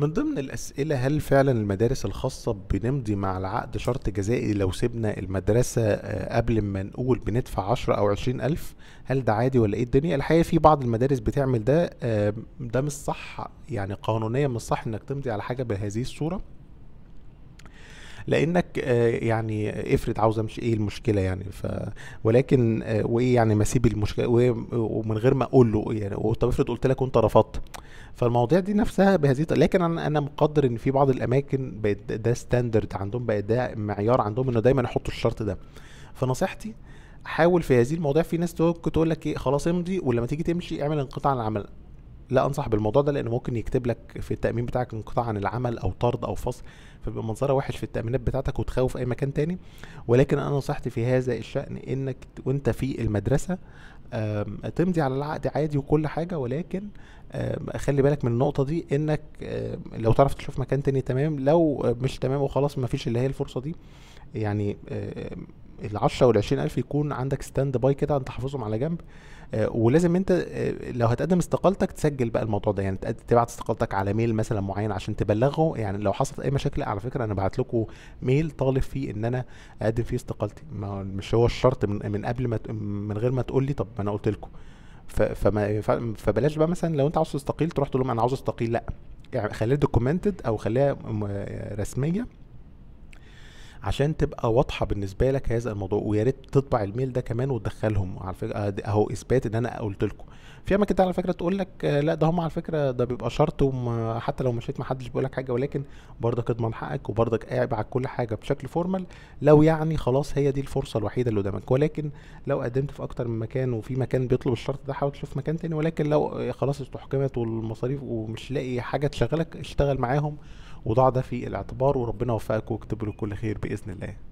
من ضمن الأسئلة هل فعلا المدارس الخاصة بنمضي مع العقد شرط جزائي لو سيبنا المدرسة آه، قبل ما نقول بندفع عشرة أو عشرين ألف هل ده عادي ولا إيه الدنيا؟ الحقيقة في بعض المدارس بتعمل ده آه، ده مش صح يعني قانونيا مش صح إنك تمضي على حاجة بهذه الصورة لانك آه، يعني افرض عاوز امشي ايه المشكله يعني ف ولكن آه، وايه يعني ما اسيب المشكله ومن غير ما اقول له يعني طب افرض قلت لك وانت رفضت فالمواضيع دي نفسها بهذه لكن انا انا مقدر ان في بعض الاماكن بقت ده ستاندرد عندهم بقى ده معيار عندهم انه دايما يحطوا الشرط ده فنصيحتي حاول في هذه المواضيع في ناس تقول لك ايه خلاص امضي ولما تيجي تمشي اعمل انقطاع عن العمل لا انصح بالموضوع ده لان ممكن يكتب لك في التامين بتاعك انقطاع عن العمل او طرد او فصل فبيبقى منظره وحش في التامينات بتاعتك وتخوف اي مكان تاني ولكن انا نصيحتي في هذا الشان انك وانت في المدرسه تمضي على العقد عادي وكل حاجه ولكن خلي بالك من النقطه دي انك لو تعرف تشوف مكان تاني تمام لو مش تمام وخلاص ما فيش اللي هي الفرصه دي يعني ال 10 وال 20000 يكون عندك ستاند باي كده انت حافظهم على جنب آه، ولازم انت آه، لو هتقدم استقالتك تسجل بقى الموضوع ده يعني تبعت استقالتك على ميل مثلا معين عشان تبلغه يعني لو حصلت اي مشاكل على فكره انا بعت لكم ميل طالب فيه ان انا اقدم فيه استقالتي مش هو الشرط من, من قبل ما من غير ما تقول لي طب ما انا قلت لكم فما فبلاش بقى مثلا لو انت عاوز تستقيل تروح تقول لهم انا عاوز استقيل لا يعني خليها دوكيومنتد او خليها آه، رسميه عشان تبقى واضحه بالنسبه لك هذا الموضوع ويا ريت تطبع الميل ده كمان وتدخلهم على فكره اهو آه، اثبات ان انا قلت لكم في اماكن على فكره تقول لك آه، لا ده هم على فكره ده بيبقى شرط وحتى لو مشيت ما حدش بيقول لك حاجه ولكن برضك اضمن حقك وبرضك قاعد على كل حاجه بشكل فورمال لو يعني خلاص هي دي الفرصه الوحيده اللي قدامك ولكن لو قدمت في اكتر من مكان وفي مكان بيطلب الشرط ده حاول تشوف مكان تاني ولكن لو خلاص استحكمت والمصاريف ومش لاقي حاجه تشغلك اشتغل معاهم وضع ده في الاعتبار وربنا يوفقك واكتب له كل خير باذن الله